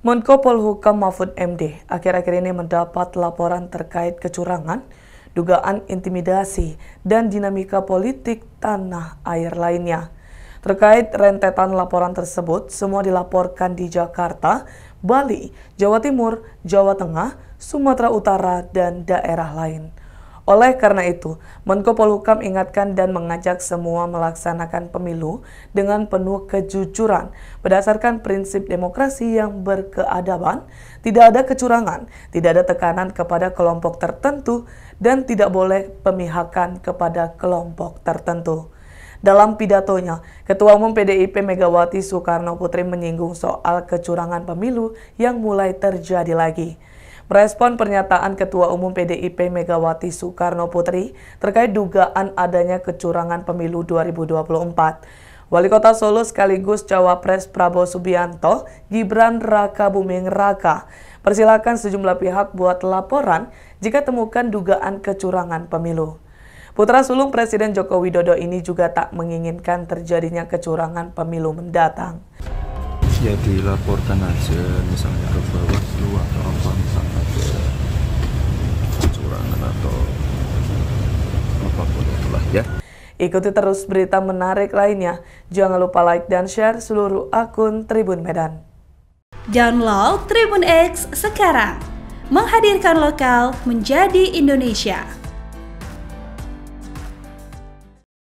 Menko Polhukam Mahfud MD akhir-akhir ini mendapat laporan terkait kecurangan, dugaan intimidasi, dan dinamika politik tanah air lainnya. Terkait rentetan laporan tersebut, semua dilaporkan di Jakarta, Bali, Jawa Timur, Jawa Tengah, Sumatera Utara, dan daerah lain. Oleh karena itu, Menko Polhukam ingatkan dan mengajak semua melaksanakan pemilu dengan penuh kejujuran berdasarkan prinsip demokrasi yang berkeadaban, tidak ada kecurangan, tidak ada tekanan kepada kelompok tertentu, dan tidak boleh pemihakan kepada kelompok tertentu. Dalam pidatonya, Ketua Umum PDIP Megawati Soekarno Putri menyinggung soal kecurangan pemilu yang mulai terjadi lagi. Merespon pernyataan Ketua Umum PDIP Megawati Soekarno Putri terkait dugaan adanya kecurangan pemilu 2024, Wali Kota Solo sekaligus Cawapres Prabowo Subianto, Gibran Raka Buming Raka, persilakan sejumlah pihak buat laporan jika temukan dugaan kecurangan pemilu. Putra sulung Presiden Joko Widodo ini juga tak menginginkan terjadinya kecurangan pemilu mendatang ya dilaporkan aja misalnya ke bawaslu atau apa misalnya ada kecurangan atau apapun itulah ya Ikuti terus berita menarik lainnya. Jangan lupa like dan share seluruh akun Tribun Medan. Download Tribun X sekarang. Menghadirkan lokal menjadi Indonesia.